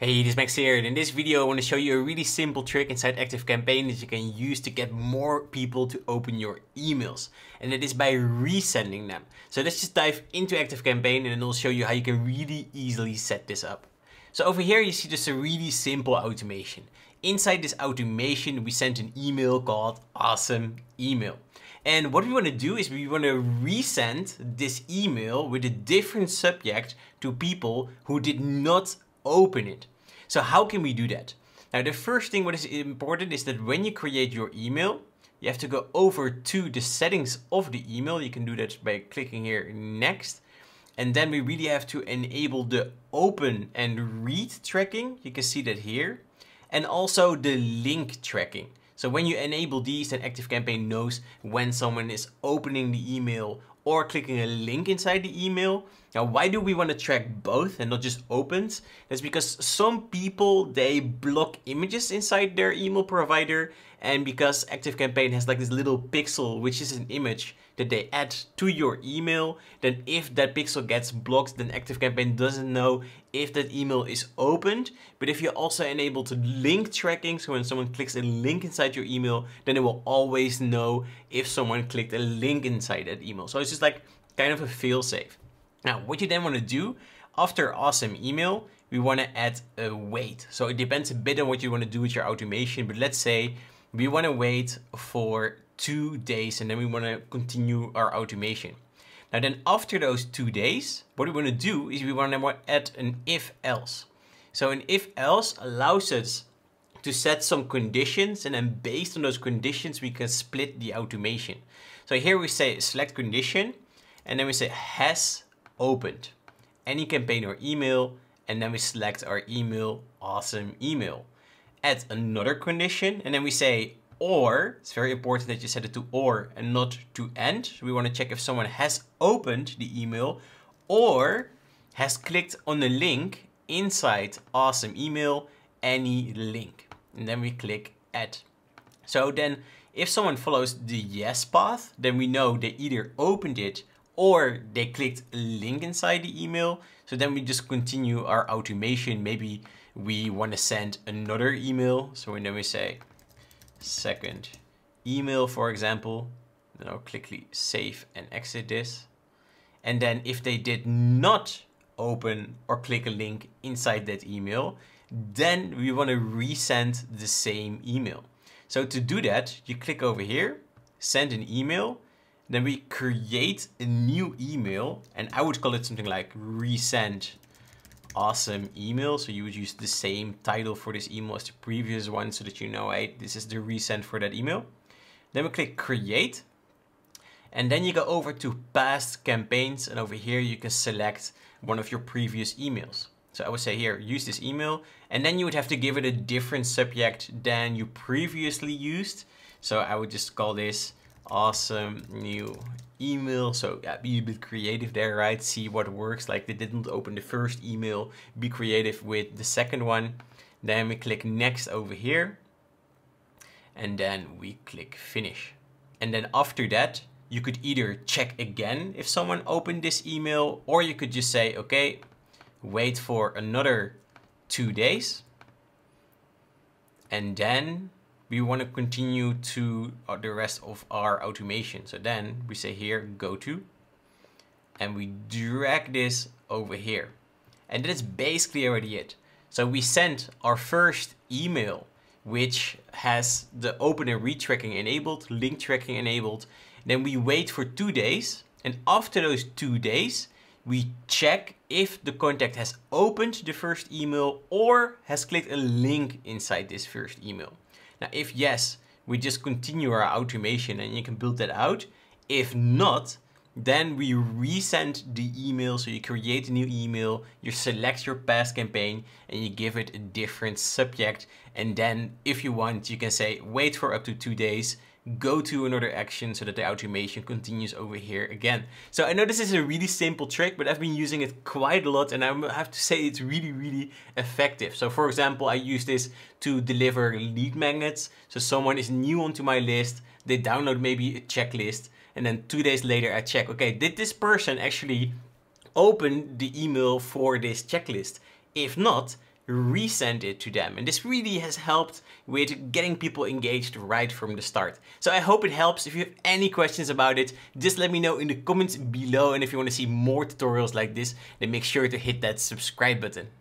Hey, this is Max here and in this video I want to show you a really simple trick inside ActiveCampaign that you can use to get more people to open your emails. And it is by resending them. So let's just dive into ActiveCampaign and then I'll show you how you can really easily set this up. So over here you see just a really simple automation. Inside this automation we sent an email called awesome email. And what we want to do is we want to resend this email with a different subject to people who did not open it. So how can we do that? Now, the first thing what is important is that when you create your email, you have to go over to the settings of the email. You can do that by clicking here next. And then we really have to enable the open and read tracking. You can see that here. And also the link tracking. So when you enable these, then ActiveCampaign knows when someone is opening the email or clicking a link inside the email. Now, why do we want to track both and not just opens? That's because some people, they block images inside their email provider and because ActiveCampaign has like this little pixel which is an image that they add to your email then if that pixel gets blocked then ActiveCampaign doesn't know if that email is opened but if you also enable to link tracking so when someone clicks a link inside your email then it will always know if someone clicked a link inside that email so it's just like kind of a safe. Now what you then want to do after awesome email we want to add a weight so it depends a bit on what you want to do with your automation but let's say we want to wait for two days and then we want to continue our automation. Now then after those two days, what we want to do is we want to add an if else. So an if else allows us to set some conditions and then based on those conditions, we can split the automation. So here we say select condition and then we say has opened any campaign or email and then we select our email, awesome email add another condition and then we say or, it's very important that you set it to or and not to and. So we wanna check if someone has opened the email or has clicked on the link inside awesome email, any link. And then we click add. So then if someone follows the yes path, then we know they either opened it or they clicked a link inside the email so then we just continue our automation. Maybe we want to send another email. So then we say second email, for example, then I'll click save and exit this. And then if they did not open or click a link inside that email, then we want to resend the same email. So to do that, you click over here, send an email, then we create a new email and I would call it something like resend awesome email. So you would use the same title for this email as the previous one so that you know, hey, this is the resend for that email. Then we click create and then you go over to past campaigns and over here you can select one of your previous emails. So I would say here, use this email and then you would have to give it a different subject than you previously used. So I would just call this awesome new email. So yeah, be a bit creative there, right? See what works. Like they didn't open the first email. Be creative with the second one. Then we click next over here. And then we click finish. And then after that, you could either check again if someone opened this email, or you could just say, okay, wait for another two days. And then we want to continue to uh, the rest of our automation. So then we say here, go to, and we drag this over here. And that's basically already it. So we sent our first email, which has the open and tracking enabled, link tracking enabled. Then we wait for two days. And after those two days, we check if the contact has opened the first email or has clicked a link inside this first email. Now, if yes, we just continue our automation and you can build that out. If not, then we resend the email. So you create a new email, you select your past campaign and you give it a different subject. And then if you want, you can say, wait for up to two days go to another action so that the automation continues over here again. So I know this is a really simple trick, but I've been using it quite a lot and I have to say it's really, really effective. So for example, I use this to deliver lead magnets. So someone is new onto my list, they download maybe a checklist and then two days later I check, okay, did this person actually open the email for this checklist? If not, resend it to them. And this really has helped with getting people engaged right from the start. So I hope it helps. If you have any questions about it, just let me know in the comments below. And if you want to see more tutorials like this, then make sure to hit that subscribe button.